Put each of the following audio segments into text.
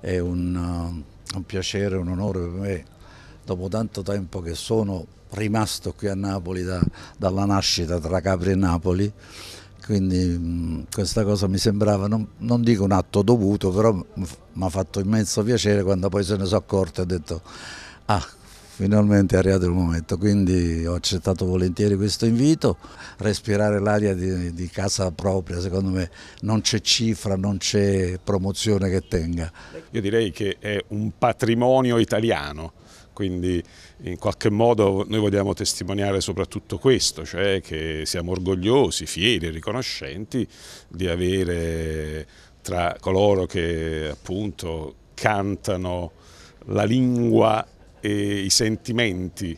è un, eh, un piacere, un onore per me, dopo tanto tempo che sono rimasto qui a Napoli da, dalla nascita tra Capri e Napoli, quindi mh, mm, questa cosa mi sembrava, non, non dico un atto dovuto, però mi ha fatto immenso piacere quando poi se ne sono accorto e ho detto ah finalmente è arrivato il momento, quindi ho accettato volentieri questo invito, respirare l'aria di, di, casa propria, secondo me non c'è cifra, non c'è promozione che tenga. Io direi che è un patrimonio italiano, quindi in qualche modo noi vogliamo testimoniare soprattutto questo, cioè che siamo orgogliosi, fieri, riconoscenti di avere tra coloro che appunto cantano la lingua e i sentimenti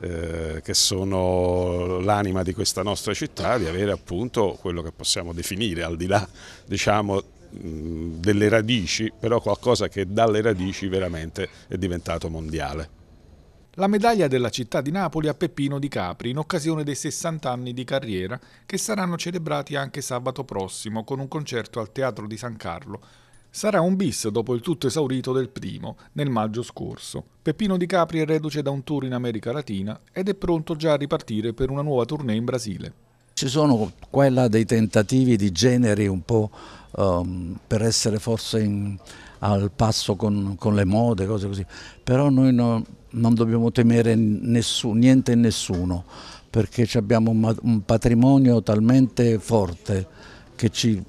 eh, che sono l'anima di questa nostra città, di avere appunto quello che possiamo definire al di là diciamo, delle radici, però qualcosa che dalle radici veramente è diventato mondiale. La medaglia della città di Napoli a Peppino di Capri in occasione dei 60 anni di carriera che saranno celebrati anche sabato prossimo con un concerto al Teatro di San Carlo Sarà un bis dopo il tutto esaurito del primo, nel maggio scorso. Peppino Di Capri è reduce da un tour in America Latina ed è pronto già a ripartire per una nuova tournée in Brasile. Ci sono quella dei tentativi di generi un po' um, per essere forse in, al passo con, con, le mode, cose così, però noi no, non dobbiamo temere nessun, niente e nessuno perché abbiamo un, un patrimonio talmente forte che ci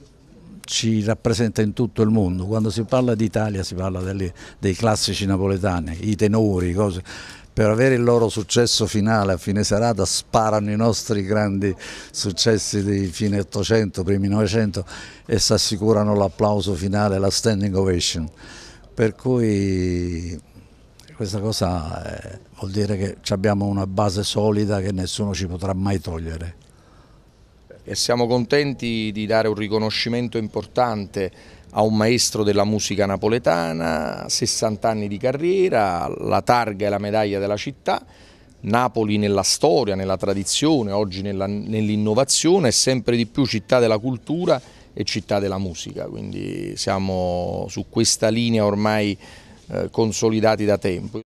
ci rappresenta in tutto il mondo. Quando si parla d'Italia si parla delle, dei classici napoletani, i tenori, cose. Per avere il loro successo finale a fine serata sparano i nostri grandi successi di fine 800, primi 900 e si assicurano l'applauso finale, la standing ovation. Per cui questa cosa eh, vuol dire che abbiamo una base solida che nessuno ci potrà mai togliere e siamo contenti di dare un riconoscimento importante a un maestro della musica napoletana, 60 anni di carriera, la targa e la medaglia della città. Napoli nella storia, nella tradizione, oggi nell'innovazione nell è sempre di più città della cultura e città della musica, quindi siamo su questa linea ormai eh, consolidati da tempo.